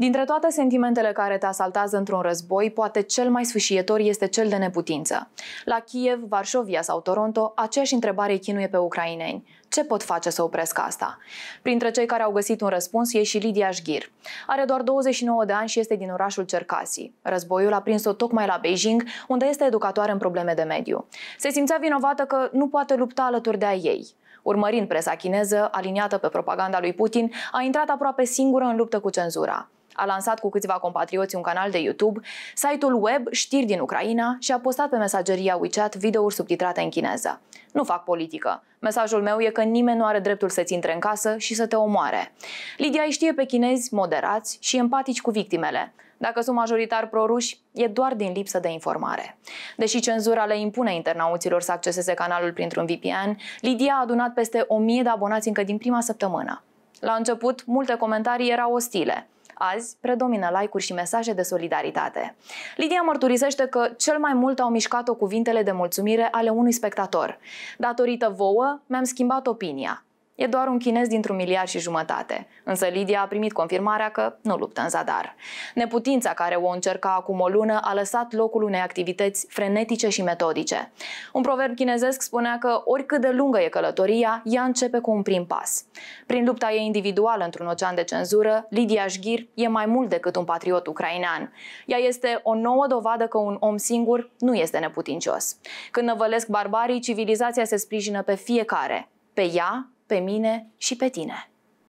Dintre toate sentimentele care te asaltează într-un război, poate cel mai sfâșietor este cel de neputință. La Kiev, Varșovia sau Toronto, aceeași întrebare chinuie pe ucraineni. Ce pot face să opresc asta? Printre cei care au găsit un răspuns e și Lidia Jghir. Are doar 29 de ani și este din orașul Cercasi. Războiul a prins-o tocmai la Beijing, unde este educatoare în probleme de mediu. Se simțea vinovată că nu poate lupta alături de a ei. Urmărind presa chineză, aliniată pe propaganda lui Putin, a intrat aproape singură în luptă cu cenzura a lansat cu câțiva compatrioți un canal de YouTube, site-ul web Știri din Ucraina și a postat pe mesageria WeChat videouri subtitrate în chineză. Nu fac politică. Mesajul meu e că nimeni nu are dreptul să-ți intre în casă și să te omoare. Lidia îi știe pe chinezi moderați și empatici cu victimele. Dacă sunt majoritar proruși, e doar din lipsă de informare. Deși cenzura le impune internauților să acceseze canalul printr-un VPN, Lidia a adunat peste 1000 de abonați încă din prima săptămână. La început, multe comentarii erau ostile. Azi predomină like-uri și mesaje de solidaritate. Lidia mărturisește că cel mai mult au mișcat-o cuvintele de mulțumire ale unui spectator. Datorită vouă, mi-am schimbat opinia. E doar un chinez dintr-un miliard și jumătate. Însă Lidia a primit confirmarea că nu luptă în zadar. Neputința care o încerca acum o lună a lăsat locul unei activități frenetice și metodice. Un proverb chinezesc spunea că oricât de lungă e călătoria, ea începe cu un prim pas. Prin lupta ei individuală într-un ocean de cenzură, Lidia Jghir e mai mult decât un patriot ucrainean. Ea este o nouă dovadă că un om singur nu este neputincios. Când năvălesc barbarii, civilizația se sprijină pe fiecare, pe ea pe mine și pe tine.